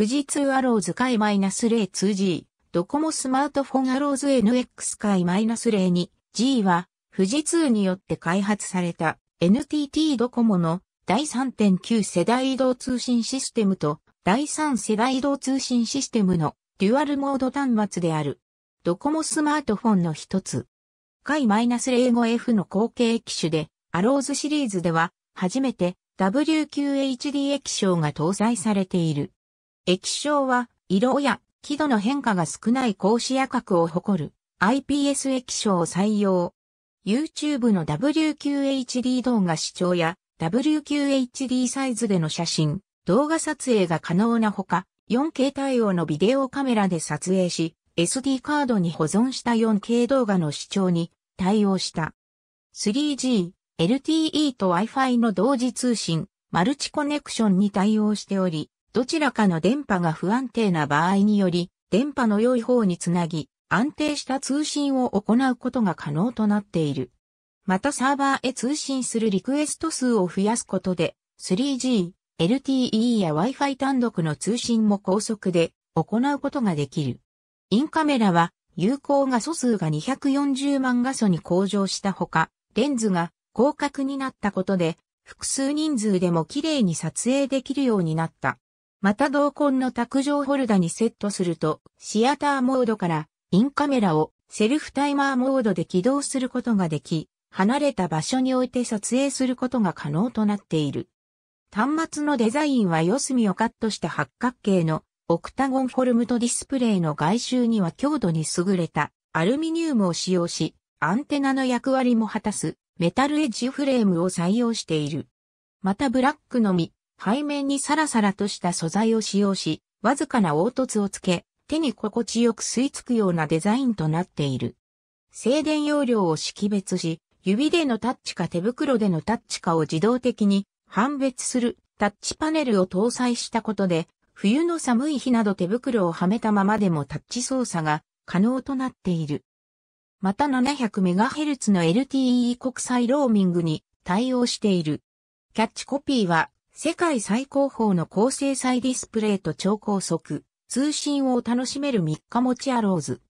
富士通アローズ回 -02G、ドコモスマートフォンアローズ NX 回 -02G は、富士通によって開発された NTT ドコモの第3.9世代移動通信システムと第3世代移動通信システムのデュアルモード端末である。ドコモスマートフォンの一つ。回 -05F の後継機種で、アローズシリーズでは、初めて WQHD 液晶が搭載されている。液晶は、色や輝度の変化が少ない高視野角を誇る iPS 液晶を採用。YouTube の WQHD 動画視聴や WQHD サイズでの写真、動画撮影が可能なほか、4K 対応のビデオカメラで撮影し、SD カードに保存した 4K 動画の視聴に対応した。3G、LTE と Wi-Fi の同時通信、マルチコネクションに対応しており、どちらかの電波が不安定な場合により、電波の良い方につなぎ、安定した通信を行うことが可能となっている。またサーバーへ通信するリクエスト数を増やすことで、3G、LTE や Wi-Fi 単独の通信も高速で行うことができる。インカメラは有効画素数が240万画素に向上したほか、レンズが広角になったことで、複数人数でも綺麗に撮影できるようになった。また同梱の卓上ホルダにセットすると、シアターモードからインカメラをセルフタイマーモードで起動することができ、離れた場所において撮影することが可能となっている。端末のデザインは四隅をカットした八角形のオクタゴンフォルムとディスプレイの外周には強度に優れたアルミニウムを使用し、アンテナの役割も果たすメタルエッジフレームを採用している。またブラックのみ、背面にサラサラとした素材を使用し、わずかな凹凸をつけ、手に心地よく吸い付くようなデザインとなっている。静電容量を識別し、指でのタッチか手袋でのタッチかを自動的に判別するタッチパネルを搭載したことで、冬の寒い日など手袋をはめたままでもタッチ操作が可能となっている。また 700MHz の LTE 国際ローミングに対応している。キャッチコピーは世界最高峰の高精細ディスプレイと超高速、通信を楽しめる3日持ちアローズ。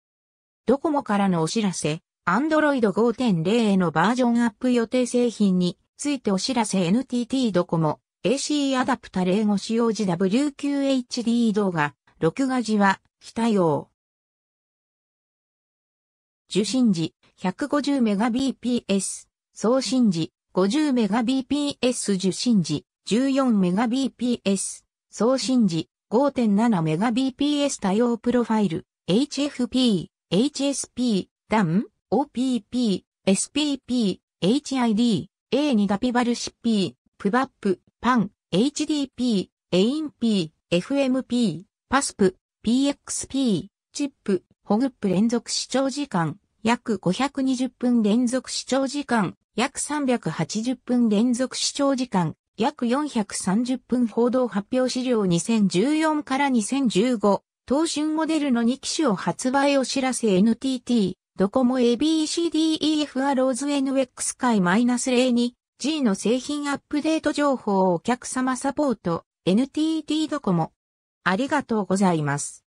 ドコモからのお知らせ、Android 5.0へのバージョンアップ予定製品についてお知らせ NTT ドコモ AC アダプタ例語使用時 WQHD 動画、録画時は非対応。受信時 150Mbps、送信時 50Mbps 受信時 14Mbps、送信時 5.7Mbps 多用プロファイル、HFP、HSP、d a m OPP、SPP、HID、A2 ダピバルシ p プ v a p PAN、HDP、AINP、FMP、PASP、PXP、チップ、ホグップ連続視聴時間、約520分連続視聴時間、約380分連続視聴時間、約430分報道発表資料2014から2015、東春モデルの2機種を発売お知らせ NTT、ドコモ ABCDEF アローズ NX 界 -02、G の製品アップデート情報をお客様サポート、NTT ドコモ。ありがとうございます。